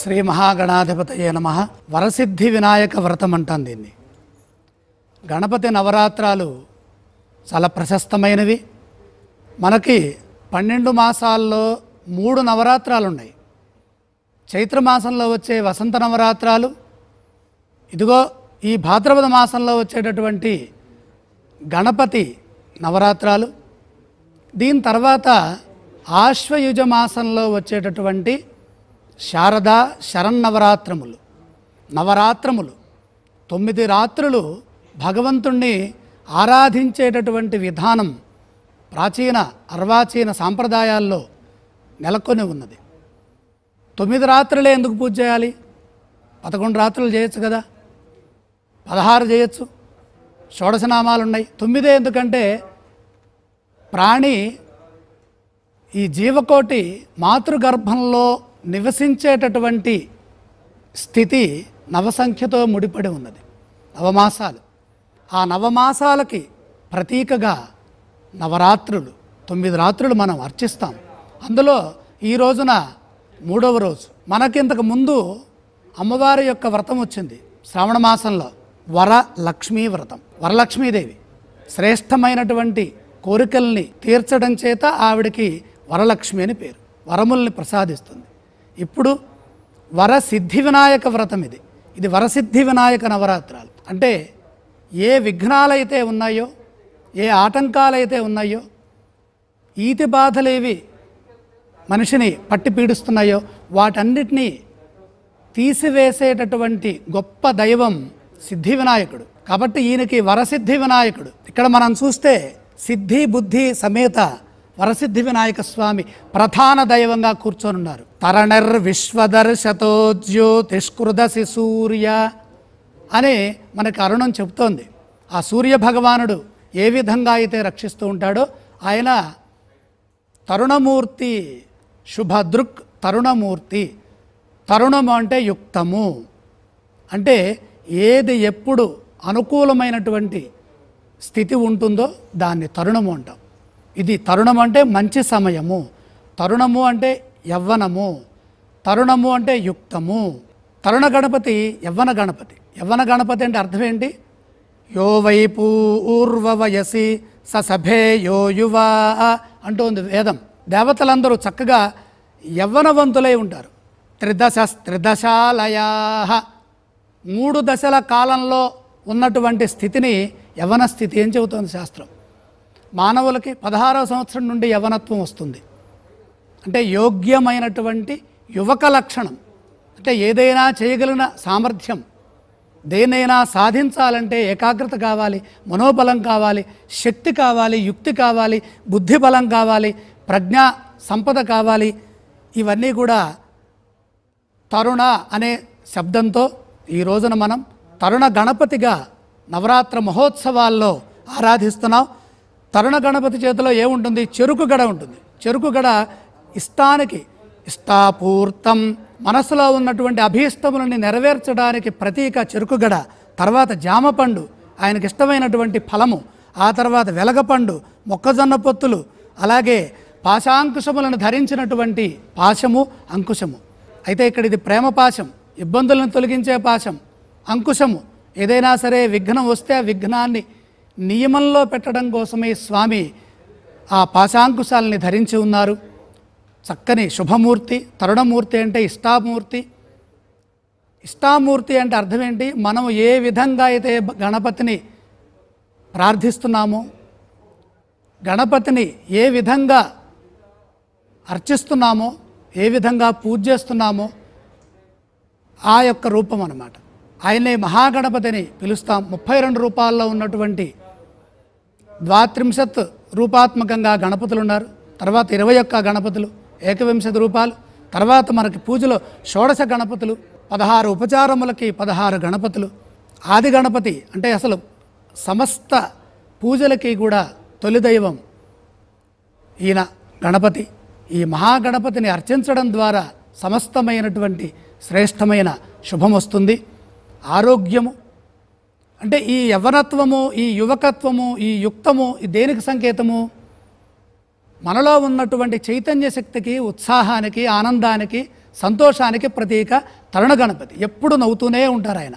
శ్రీ మహాగణాధిపతయే నమ వరసిద్ధి వినాయక వ్రతం అంటాం దీన్ని గణపతి నవరాత్రాలు చాలా ప్రశస్తమైనవి మనకి పన్నెండు మాసాల్లో మూడు నవరాత్రాలు ఉన్నాయి చైత్ర మాసంలో వచ్చే వసంత నవరాత్రాలు ఇదిగో ఈ భాద్రపద మాసంలో వచ్చేటటువంటి గణపతి నవరాత్రాలు దీని తర్వాత ఆశ్వయుజ మాసంలో వచ్చేటటువంటి శారదా శరన్నవరాత్రములు నవరాత్రములు తొమ్మిది రాత్రులు భగవంతుణ్ణి ఆరాధించేటటువంటి విధానం ప్రాచీన అర్వాచీన సాంప్రదాయాల్లో నెలకొని ఉన్నది తొమ్మిది రాత్రులే ఎందుకు పూజ చేయాలి పదకొండు రాత్రులు చేయొచ్చు కదా పదహారు చేయొచ్చు షోడశనామాలు ఉన్నాయి తొమ్మిదే ఎందుకంటే ప్రాణి ఈ జీవకోటి మాతృగర్భంలో నివసించేటటువంటి స్థితి నవసంఖ్యతో ముడిపడి ఉన్నది నవమాసాలు ఆ నవమాసాలకి ప్రతీకగా నవరాత్రులు తొమ్మిది రాత్రులు మనం అర్చిస్తాం అందులో ఈ రోజున మూడవ రోజు మనకింతకు ముందు అమ్మవారి యొక్క వ్రతం వచ్చింది శ్రావణ మాసంలో వరలక్ష్మీ వ్రతం వరలక్ష్మీదేవి శ్రేష్టమైనటువంటి కోరికల్ని తీర్చడం చేత ఆవిడకి వరలక్ష్మి అని పేరు వరముల్ని ప్రసాదిస్తుంది ఇప్పుడు వరసిద్ధి వినాయక వ్రతం ఇది ఇది వరసిద్ధి వినాయక నవరాత్రాలు అంటే ఏ విఘ్నాలైతే ఉన్నాయో ఏ ఆటంకాలైతే ఉన్నాయో ఈతి బాధలేవి మనిషిని పట్టి పీడిస్తున్నాయో వాటన్నిటినీ తీసివేసేటటువంటి గొప్ప దైవం సిద్ధి వినాయకుడు కాబట్టి ఈయనకి వరసిద్ధి వినాయకుడు ఇక్కడ మనం చూస్తే సిద్ధి బుద్ధి సమేత వరసిద్ధి వినాయక స్వామి ప్రధాన దైవంగా కూర్చొనున్నారు తరణర్ విశ్వదర్శతో జ్యోతిష్కృదసి సూర్య అనే మనకు అరుణం చెబుతోంది ఆ సూర్య భగవానుడు ఏ విధంగా అయితే రక్షిస్తూ ఉంటాడో ఆయన తరుణమూర్తి శుభదృక్ తరుణమూర్తి తరుణము అంటే యుక్తము అంటే ఏది ఎప్పుడు అనుకూలమైనటువంటి స్థితి ఉంటుందో దాన్ని తరుణము అంటాం ఇది తరుణం అంటే మంచి సమయము తరుణము అంటే యవ్వనము తరుణము అంటే యుక్తము తరుణ గణపతి యవ్వన గణపతి యవ్వన గణపతి అంటే అర్థం ఏంటి యో వైపు పూర్వ వయసి సభే యో యువ అంటోంది వేదం దేవతలందరూ చక్కగా యవ్వనవంతులై ఉంటారు త్రిదశ త్రిదశాలయా మూడు దశల కాలంలో ఉన్నటువంటి స్థితిని యవ్వన స్థితి అని చెబుతోంది శాస్త్రం మానవులకి పదహారవ సంవత్సరం నుండి యవనత్వం వస్తుంది అంటే యోగ్యమైనటువంటి యువక లక్షణం అంటే ఏదైనా చేయగలిగిన సామర్థ్యం దేనైనా సాధించాలంటే ఏకాగ్రత కావాలి మనోబలం కావాలి శక్తి కావాలి యుక్తి కావాలి బుద్ధి బలం కావాలి ప్రజ్ఞా సంపద కావాలి ఇవన్నీ కూడా తరుణ అనే శబ్దంతో ఈ రోజున మనం తరుణ గణపతిగా నవరాత్ర మహోత్సవాల్లో ఆరాధిస్తున్నాం తరుణ గణపతి చేతిలో ఏముంటుంది చెరుకు గడ ఉంటుంది చెరుకు గడ ఇష్టానికి ఇష్టాపూర్తం మనసులో ఉన్నటువంటి అభీష్టములని నెరవేర్చడానికి ప్రతీక చెరుకు గడ తర్వాత జామ పండు ఆయనకి ఇష్టమైనటువంటి ఫలము ఆ తర్వాత వెలగపండు మొక్కజొన్న పొత్తులు అలాగే పాశాంకుశములను ధరించినటువంటి పాశము అంకుశము అయితే ఇక్కడ ఇది ప్రేమ పాశం ఇబ్బందులను తొలగించే పాశం అంకుశము ఏదైనా సరే విఘ్నం వస్తే ఆ విఘ్నాన్ని నియమంలో పెట్టడం కోసమే స్వామి ఆ పాశాంకుశాలని ధరించి ఉన్నారు చక్కని శుభమూర్తి తరుణమూర్తి అంటే ఇష్టామూర్తి ఇష్టామూర్తి అంటే అర్థం ఏంటి మనం ఏ విధంగా అయితే గణపతిని ప్రార్థిస్తున్నామో గణపతిని ఏ విధంగా అర్చిస్తున్నామో ఏ విధంగా పూజ చేస్తున్నామో ఆ యొక్క రూపం అన్నమాట ఆయనే మహాగణపతిని పిలుస్తాం ముప్పై రెండు రూపాల్లో ఉన్నటువంటి ద్వాత్రింశత్ రూపాత్మకంగా గణపతులు ఉన్నారు తర్వాత ఇరవై ఒక్క గణపతులు ఏకవింశతి రూపాలు తర్వాత మనకి పూజలో షోడశ గణపతులు పదహారు ఉపచారములకి పదహారు గణపతులు ఆది గణపతి అంటే అసలు సమస్త పూజలకి కూడా తొలి దైవం ఈయన గణపతి ఈ మహాగణపతిని అర్చించడం ద్వారా సమస్తమైనటువంటి శ్రేష్టమైన శుభం వస్తుంది ఆరోగ్యము అంటే ఈ యవనత్వము ఈ యువకత్వము ఈ యుక్తము దేనికి సంకేతము మనలో ఉన్నటువంటి చైతన్య శక్తికి ఉత్సాహానికి ఆనందానికి సంతోషానికి ప్రతీక తరుణ గణపతి ఎప్పుడు నవ్వుతూనే ఉంటారు ఆయన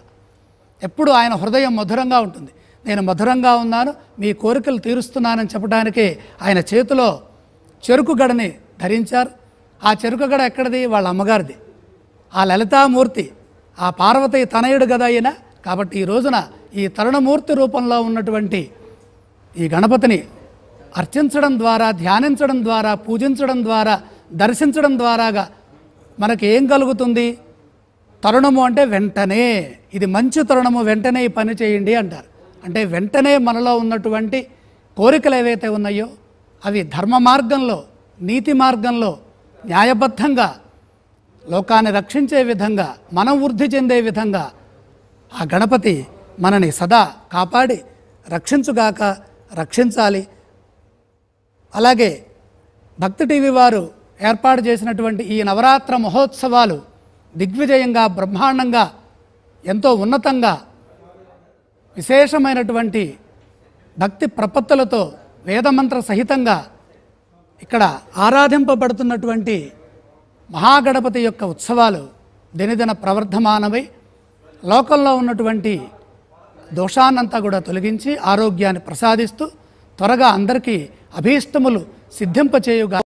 ఎప్పుడు ఆయన హృదయం మధురంగా ఉంటుంది నేను మధురంగా ఉన్నాను మీ కోరికలు తీరుస్తున్నానని చెప్పడానికి ఆయన చేతిలో చెరుకు గడని ధరించారు ఆ చెరుకు గడ ఎక్కడిది వాళ్ళ అమ్మగారిది ఆ లలితామూర్తి ఆ పార్వతి తనయుడు కదా ఆయన కాబట్టి ఈ రోజున ఈ తరుణమూర్తి రూపంలో ఉన్నటువంటి ఈ గణపతిని అర్చించడం ద్వారా ధ్యానించడం ద్వారా పూజించడం ద్వారా దర్శించడం ద్వారాగా మనకి ఏం కలుగుతుంది తరుణము అంటే వెంటనే ఇది మంచి తరుణము వెంటనే ఈ పని చేయండి అంటారు అంటే వెంటనే మనలో ఉన్నటువంటి కోరికలు ఏవైతే ఉన్నాయో అవి ధర్మ మార్గంలో నీతి మార్గంలో న్యాయబద్ధంగా లోకాన్ని రక్షించే విధంగా మనం వృద్ధి చెందే విధంగా ఆ గణపతి మనని సదా కాపాడి రక్షించుగాక రక్షించాలి అలాగే భక్తి టీవీ వారు ఏర్పాటు చేసినటువంటి ఈ నవరాత్ర మహోత్సవాలు దిగ్విజయంగా బ్రహ్మాండంగా ఎంతో ఉన్నతంగా విశేషమైనటువంటి భక్తి ప్రపత్తులతో వేదమంత్ర సహితంగా ఇక్కడ ఆరాధింపబడుతున్నటువంటి మహాగణపతి యొక్క ఉత్సవాలు దినదిన ప్రవర్ధమానమై లోకంలో ఉన్నటువంటి దోషాన్నంతా కూడా తొలగించి ఆరోగ్యాన్ని ప్రసాదిస్తూ త్వరగా అందరికీ అభీష్టములు సిద్ధింపచేయుగా